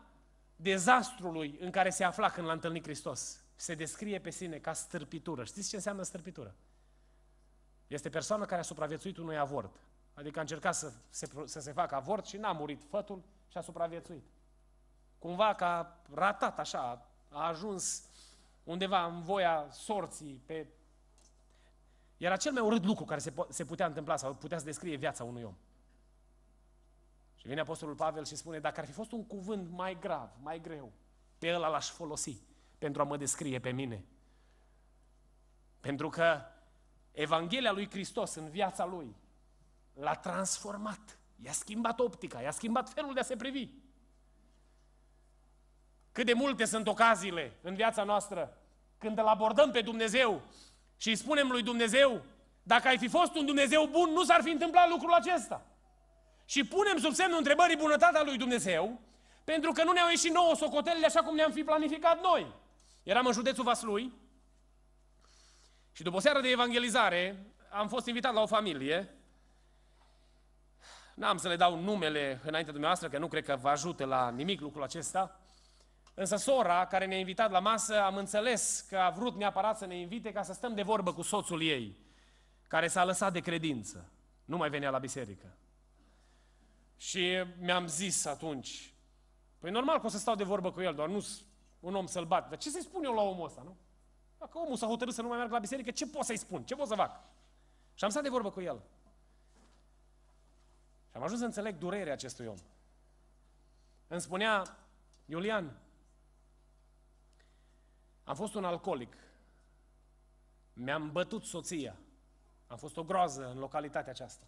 dezastrului în care se afla când l-a întâlnit Hristos. Se descrie pe sine ca stârpitură. Știți ce înseamnă stârpitură? Este persoana care a supraviețuit unui avort. Adică a încercat să se, să se facă avort și n-a murit fătul și a supraviețuit cumva că a ratat așa, a ajuns undeva în voia sorții, pe... Era cel mai urât lucru care se, po- se putea întâmpla sau putea să descrie viața unui om. Și vine Apostolul Pavel și spune, dacă ar fi fost un cuvânt mai grav, mai greu, pe ăla l-aș folosi pentru a mă descrie pe mine. Pentru că Evanghelia lui Hristos în viața lui l-a transformat, i-a schimbat optica, i-a schimbat felul de a se privi. Cât de multe sunt ocaziile în viața noastră când îl abordăm pe Dumnezeu și îi spunem lui Dumnezeu, dacă ai fi fost un Dumnezeu bun, nu s-ar fi întâmplat lucrul acesta. Și punem sub semnul întrebării bunătatea lui Dumnezeu, pentru că nu ne-au ieșit nouă socotelile așa cum ne-am fi planificat noi. Eram în județul Vaslui și după o seară de evangelizare am fost invitat la o familie. N-am să le dau numele înaintea dumneavoastră, că nu cred că vă ajută la nimic lucrul acesta. Însă sora care ne-a invitat la masă, am înțeles că a vrut neapărat să ne invite ca să stăm de vorbă cu soțul ei, care s-a lăsat de credință. Nu mai venea la biserică. Și mi-am zis atunci, păi normal că o să stau de vorbă cu el, doar nu un om bat. Dar ce să-i spun eu la omul ăsta, nu? Dacă omul s-a hotărât să nu mai meargă la biserică, ce pot să-i spun? Ce pot să fac? Și am stat de vorbă cu el. Și am ajuns să înțeleg durerea acestui om. Îmi spunea, Iulian, am fost un alcoolic. Mi-am bătut soția. Am fost o groază în localitatea aceasta.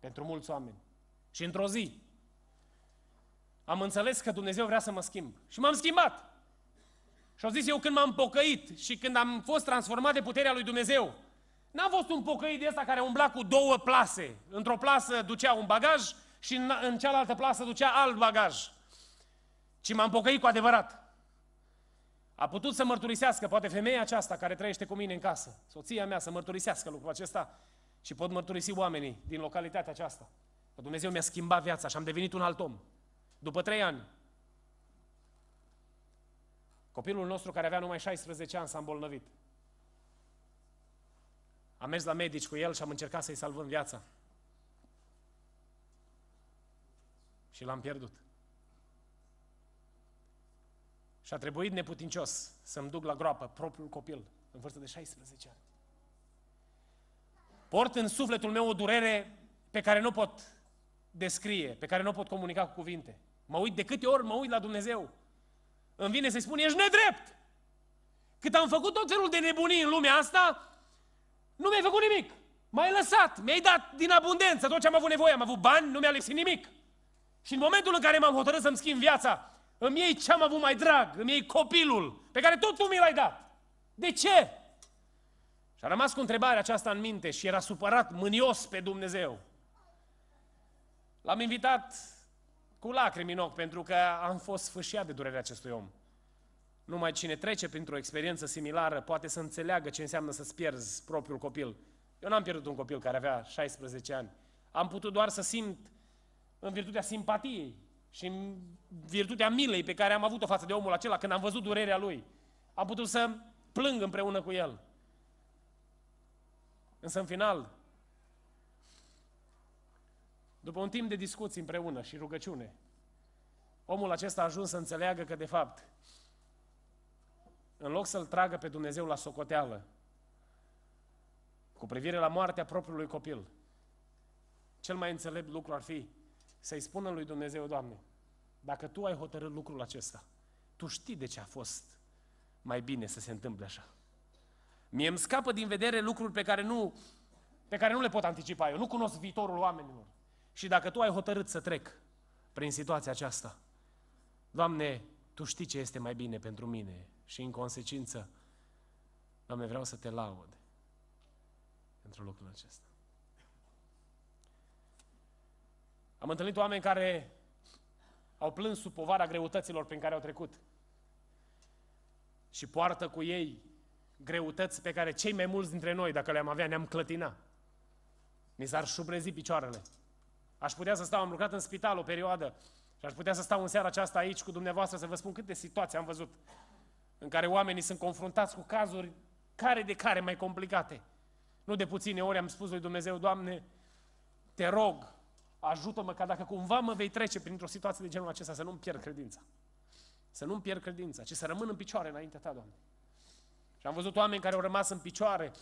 Pentru mulți oameni. Și într-o zi am înțeles că Dumnezeu vrea să mă schimb. Și m-am schimbat. Și au zis eu când m-am pocăit și când am fost transformat de puterea lui Dumnezeu, n-am fost un pocăit de ăsta care umbla cu două plase. Într-o plasă ducea un bagaj și în, cealaltă plasă ducea alt bagaj. Și m-am pocăit cu adevărat a putut să mărturisească, poate femeia aceasta care trăiește cu mine în casă, soția mea, să mărturisească lucrul acesta și pot mărturisi oamenii din localitatea aceasta. Că Dumnezeu mi-a schimbat viața și am devenit un alt om. După trei ani, copilul nostru care avea numai 16 ani s-a îmbolnăvit. Am mers la medici cu el și am încercat să-i salvăm viața. Și l-am pierdut. Și a trebuit neputincios să-mi duc la groapă propriul copil, în vârstă de 16 ani. Port în sufletul meu o durere pe care nu pot descrie, pe care nu pot comunica cu cuvinte. Mă uit de câte ori mă uit la Dumnezeu. Îmi vine să-i spun, ești nedrept! Cât am făcut tot felul de nebunii în lumea asta, nu mi-ai făcut nimic. M-ai lăsat, mi-ai dat din abundență tot ce am avut nevoie. Am avut bani, nu mi-a lipsit nimic. Și în momentul în care m-am hotărât să-mi schimb viața, îmi iei ce-am avut mai drag, îmi iei copilul pe care tot tu mi l-ai dat. De ce? Și a rămas cu întrebarea aceasta în minte și era supărat mânios pe Dumnezeu. L-am invitat cu lacrimi în ochi pentru că am fost sfâșiat de durerea acestui om. Numai cine trece printr-o experiență similară poate să înțeleagă ce înseamnă să-ți pierzi propriul copil. Eu n-am pierdut un copil care avea 16 ani. Am putut doar să simt în virtutea simpatiei și în virtutea milei pe care am avut-o față de omul acela, când am văzut durerea lui, am putut să plâng împreună cu el. Însă în final, după un timp de discuții împreună și rugăciune, omul acesta a ajuns să înțeleagă că, de fapt, în loc să-l tragă pe Dumnezeu la socoteală, cu privire la moartea propriului copil, cel mai înțelept lucru ar fi să-i spună lui Dumnezeu, Doamne, dacă Tu ai hotărât lucrul acesta, Tu știi de ce a fost mai bine să se întâmple așa. Mie îmi scapă din vedere lucruri pe care nu, pe care nu le pot anticipa. Eu nu cunosc viitorul oamenilor. Și dacă Tu ai hotărât să trec prin situația aceasta, Doamne, Tu știi ce este mai bine pentru mine și în consecință, Doamne, vreau să Te laud pentru lucrul acesta. Am întâlnit oameni care au plâns sub povara greutăților prin care au trecut. Și poartă cu ei greutăți pe care cei mai mulți dintre noi, dacă le-am avea, ne-am clătina. Mi s-ar șubrezi picioarele. Aș putea să stau, am lucrat în spital o perioadă și aș putea să stau în seara aceasta aici cu dumneavoastră să vă spun câte situații am văzut în care oamenii sunt confruntați cu cazuri care de care mai complicate. Nu de puține ori am spus lui Dumnezeu, Doamne, te rog, ajută-mă ca dacă cumva mă vei trece printr-o situație de genul acesta, să nu-mi pierd credința. Să nu-mi pierd credința, ci să rămân în picioare înaintea ta, Doamne. Și am văzut oameni care au rămas în picioare,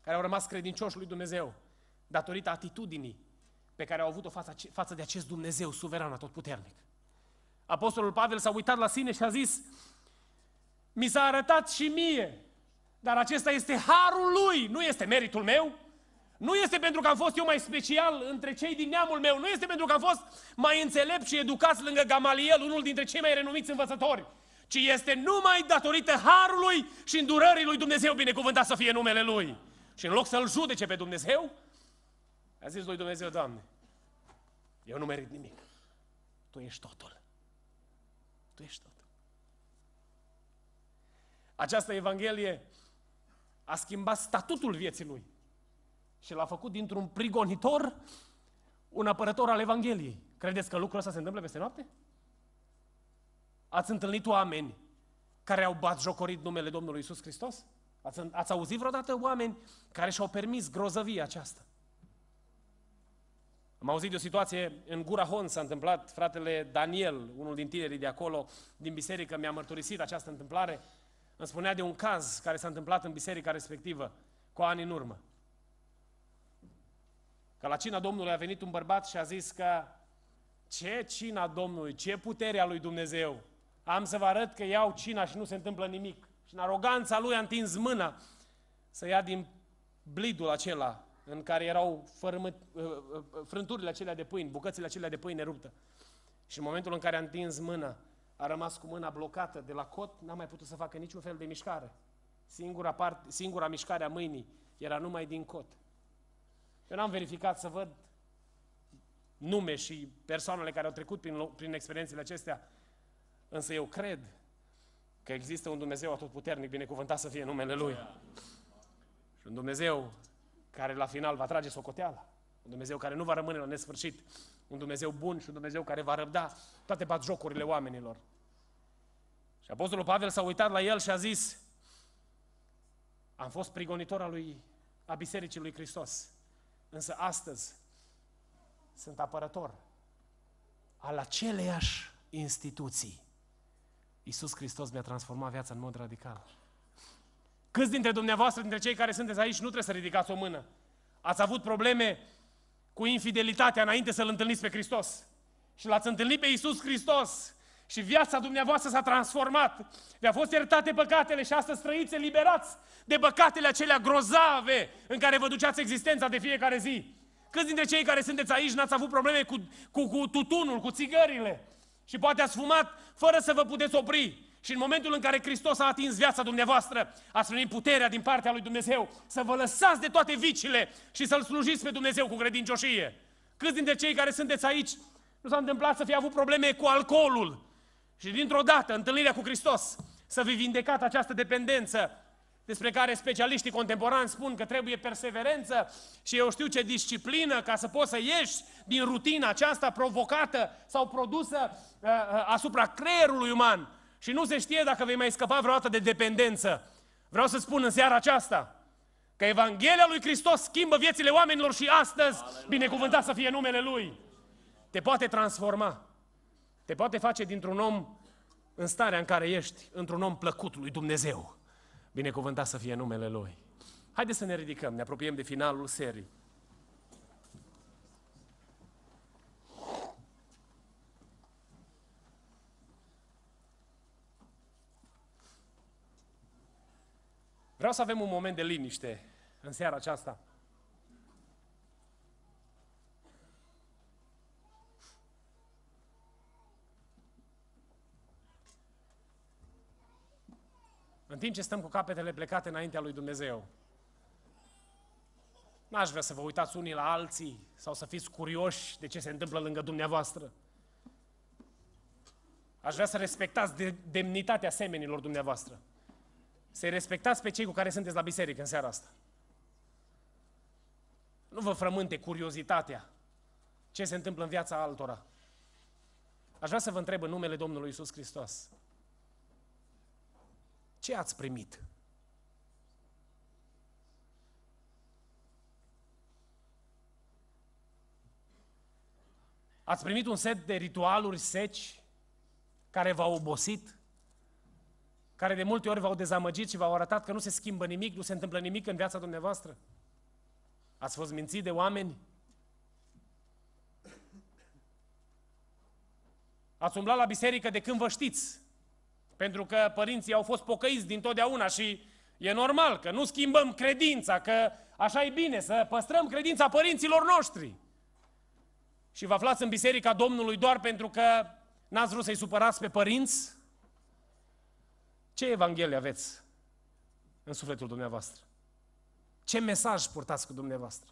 care au rămas credincioși lui Dumnezeu, datorită atitudinii pe care au avut-o față, față de acest Dumnezeu suveran atotputernic. Apostolul Pavel s-a uitat la sine și a zis, mi s-a arătat și mie, dar acesta este harul lui, nu este meritul meu, nu este pentru că am fost eu mai special între cei din neamul meu, nu este pentru că am fost mai înțelept și educat lângă Gamaliel, unul dintre cei mai renumiți învățători, ci este numai datorită harului și îndurării lui Dumnezeu, binecuvântat să fie numele Lui. Și în loc să-L judece pe Dumnezeu, a zis lui Dumnezeu, Doamne, eu nu merit nimic. Tu ești totul. Tu ești totul. Această Evanghelie a schimbat statutul vieții lui și l-a făcut dintr-un prigonitor un apărător al Evangheliei. Credeți că lucrul ăsta se întâmplă peste noapte? Ați întâlnit oameni care au bat jocorit numele Domnului Isus Hristos? Ați, ați auzit vreodată oameni care și-au permis grozăvia aceasta? Am auzit de o situație în Gura Hon, s-a întâmplat fratele Daniel, unul din tinerii de acolo, din biserică, mi-a mărturisit această întâmplare. Îmi spunea de un caz care s-a întâmplat în biserica respectivă, cu ani în urmă. Că la cina Domnului a venit un bărbat și a zis că ce cina Domnului, ce puterea lui Dumnezeu. Am să vă arăt că iau cina și nu se întâmplă nimic. Și în aroganța lui a întins mâna să ia din blidul acela în care erau fărâmât, ă, ă, ă, frânturile acelea de pâine, bucățile acelea de pâine ruptă. Și în momentul în care a întins mâna, a rămas cu mâna blocată de la cot, n-a mai putut să facă niciun fel de mișcare. Singura, part, singura mișcare a mâinii era numai din cot. Eu n-am verificat să văd nume și persoanele care au trecut prin, prin experiențele acestea, însă eu cred că există un Dumnezeu atotputernic, binecuvântat să fie numele Lui. Și un Dumnezeu care la final va trage socoteala. Un Dumnezeu care nu va rămâne la nesfârșit. Un Dumnezeu bun și un Dumnezeu care va răbda toate batjocurile oamenilor. Și Apostolul Pavel s-a uitat la el și a zis, am fost prigonitor al lui, a Bisericii lui Hristos. Însă astăzi sunt apărător al aceleiași instituții. Iisus Hristos mi-a transformat viața în mod radical. Câți dintre dumneavoastră, dintre cei care sunteți aici, nu trebuie să ridicați o mână? Ați avut probleme cu infidelitatea înainte să-L întâlniți pe Hristos. Și l-ați întâlnit pe Iisus Hristos și viața dumneavoastră s-a transformat. Vi-a fost iertate păcatele și astăzi trăiți eliberați de păcatele acelea grozave în care vă duceați existența de fiecare zi. Câți dintre cei care sunteți aici n-ați avut probleme cu, cu, cu tutunul, cu țigările? Și poate ați fumat fără să vă puteți opri. Și în momentul în care Hristos a atins viața dumneavoastră, ați primit puterea din partea lui Dumnezeu să vă lăsați de toate vicile și să-L slujiți pe Dumnezeu cu credincioșie. Câți dintre cei care sunteți aici nu s-a întâmplat să fie avut probleme cu alcoolul? Și dintr-o dată, întâlnirea cu Hristos, să vi vindecat această dependență, despre care specialiștii contemporani spun că trebuie perseverență și eu știu ce disciplină ca să poți să ieși din rutina aceasta provocată sau produsă uh, uh, asupra creierului uman. Și nu se știe dacă vei mai scăpa vreodată de dependență. Vreau să spun în seara aceasta că Evanghelia lui Hristos schimbă viețile oamenilor și astăzi, binecuvântat să fie numele Lui, te poate transforma. Te poate face dintr-un om în starea în care ești, într-un om plăcut lui Dumnezeu. Binecuvântat să fie numele Lui. Haideți să ne ridicăm, ne apropiem de finalul serii. Vreau să avem un moment de liniște în seara aceasta. În timp ce stăm cu capetele plecate înaintea lui Dumnezeu. N-aș vrea să vă uitați unii la alții sau să fiți curioși de ce se întâmplă lângă dumneavoastră. Aș vrea să respectați de demnitatea semenilor dumneavoastră. Să-i respectați pe cei cu care sunteți la biserică în seara asta. Nu vă frământe curiozitatea ce se întâmplă în viața altora. Aș vrea să vă întreb în numele Domnului Isus Hristos. Ce ați primit? Ați primit un set de ritualuri seci care v-au obosit, care de multe ori v-au dezamăgit și v-au arătat că nu se schimbă nimic, nu se întâmplă nimic în viața dumneavoastră? Ați fost mințit de oameni? Ați umblat la biserică de când vă știți? Pentru că părinții au fost pocăiți dintotdeauna și e normal că nu schimbăm credința, că așa e bine să păstrăm credința părinților noștri. Și vă aflați în biserica Domnului doar pentru că n-ați vrut să-i supărați pe părinți? Ce evanghelie aveți în sufletul dumneavoastră? Ce mesaj purtați cu dumneavoastră?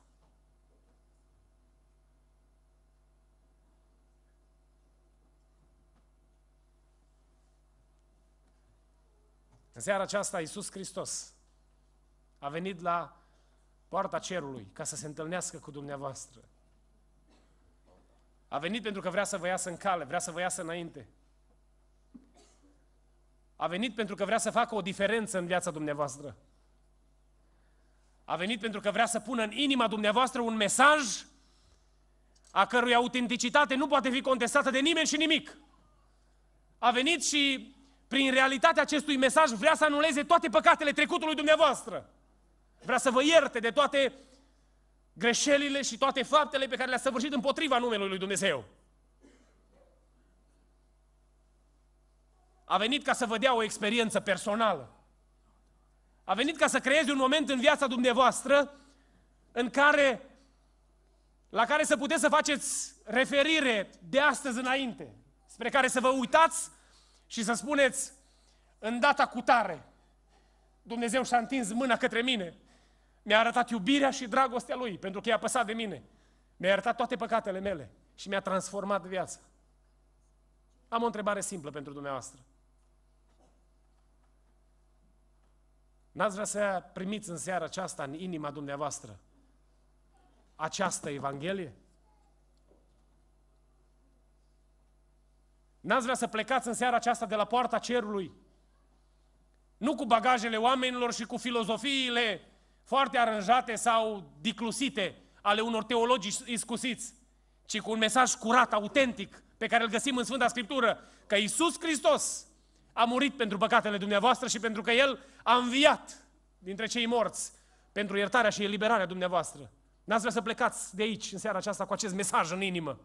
În seara aceasta, Iisus Hristos a venit la poarta cerului ca să se întâlnească cu dumneavoastră. A venit pentru că vrea să vă iasă în cale, vrea să vă iasă înainte. A venit pentru că vrea să facă o diferență în viața dumneavoastră. A venit pentru că vrea să pună în inima dumneavoastră un mesaj a cărui autenticitate nu poate fi contestată de nimeni și nimic. A venit și prin realitatea acestui mesaj, vrea să anuleze toate păcatele trecutului dumneavoastră. Vrea să vă ierte de toate greșelile și toate faptele pe care le-a săvârșit împotriva numelui lui Dumnezeu. A venit ca să vă dea o experiență personală. A venit ca să creeze un moment în viața dumneavoastră în care, la care să puteți să faceți referire de astăzi înainte, spre care să vă uitați și să spuneți, în data cu tare, Dumnezeu și-a întins mâna către mine, mi-a arătat iubirea și dragostea Lui, pentru că i-a păsat de mine, mi-a arătat toate păcatele mele și mi-a transformat viața. Am o întrebare simplă pentru dumneavoastră. N-ați vrea să primiți în seara aceasta, în inima dumneavoastră, această Evanghelie? N-ați vrea să plecați în seara aceasta de la poarta cerului? Nu cu bagajele oamenilor și cu filozofiile foarte aranjate sau diclusite ale unor teologi iscusiți, ci cu un mesaj curat, autentic, pe care îl găsim în Sfânta Scriptură, că Isus Hristos a murit pentru păcatele dumneavoastră și pentru că El a înviat dintre cei morți pentru iertarea și eliberarea dumneavoastră. N-ați vrea să plecați de aici, în seara aceasta, cu acest mesaj în inimă.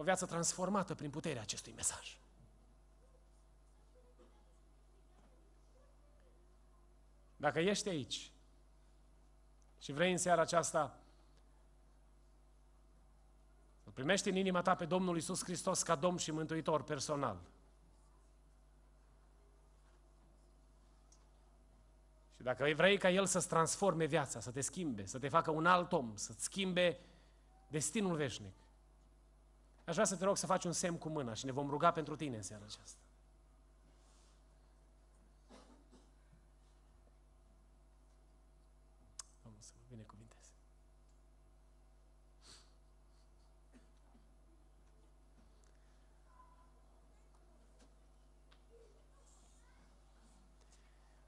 o viață transformată prin puterea acestui mesaj. Dacă ești aici și vrei în seara aceasta îl primești în inima ta pe Domnul Isus Hristos ca Domn și Mântuitor personal. Și dacă vrei ca El să-ți transforme viața, să te schimbe, să te facă un alt om, să-ți schimbe destinul veșnic, Aș vrea să te rog să faci un semn cu mâna și ne vom ruga pentru tine în seara aceasta. Domnul să binecuvinteze.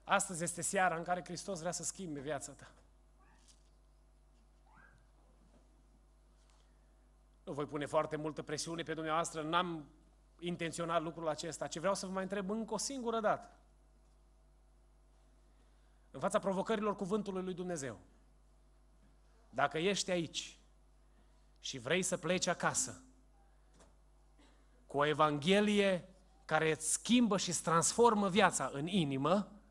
Astăzi este seara în care Hristos vrea să schimbe viața ta. Nu voi pune foarte multă presiune pe dumneavoastră, n-am intenționat lucrul acesta, ci vreau să vă mai întreb încă o singură dată. În fața provocărilor cuvântului lui Dumnezeu, dacă ești aici și vrei să pleci acasă cu o evanghelie care îți schimbă și îți transformă viața în inimă,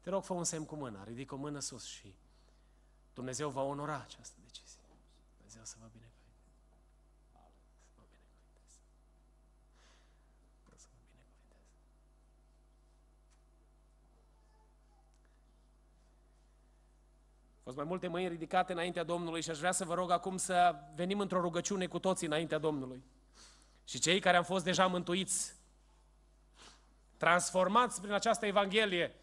te rog, fă un semn cu mâna, ridică o mână sus și Dumnezeu va onora această decizie. Dumnezeu să vă bine. fost mai multe mâini ridicate înaintea Domnului și aș vrea să vă rog acum să venim într-o rugăciune cu toții înaintea Domnului. Și cei care am fost deja mântuiți, transformați prin această Evanghelie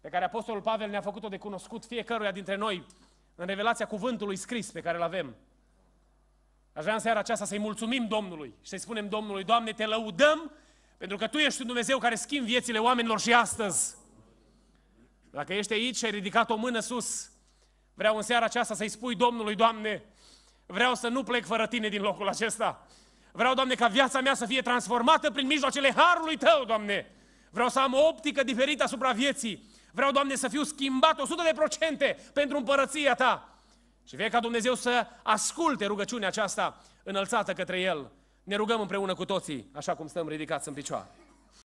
pe care Apostolul Pavel ne-a făcut-o de cunoscut fiecăruia dintre noi în revelația cuvântului scris pe care îl avem. Aș vrea în seara aceasta să-i mulțumim Domnului și să-i spunem Domnului, Doamne, te lăudăm pentru că Tu ești un Dumnezeu care schimbi viețile oamenilor și astăzi. Dacă ești aici și ai ridicat o mână sus, Vreau în seara aceasta să-i spui Domnului, Doamne, vreau să nu plec fără Tine din locul acesta. Vreau, Doamne, ca viața mea să fie transformată prin mijloacele Harului Tău, Doamne. Vreau să am o optică diferită asupra vieții. Vreau, Doamne, să fiu schimbat 100% pentru împărăția Ta. Și vei ca Dumnezeu să asculte rugăciunea aceasta înălțată către El. Ne rugăm împreună cu toții, așa cum stăm ridicați în picioare.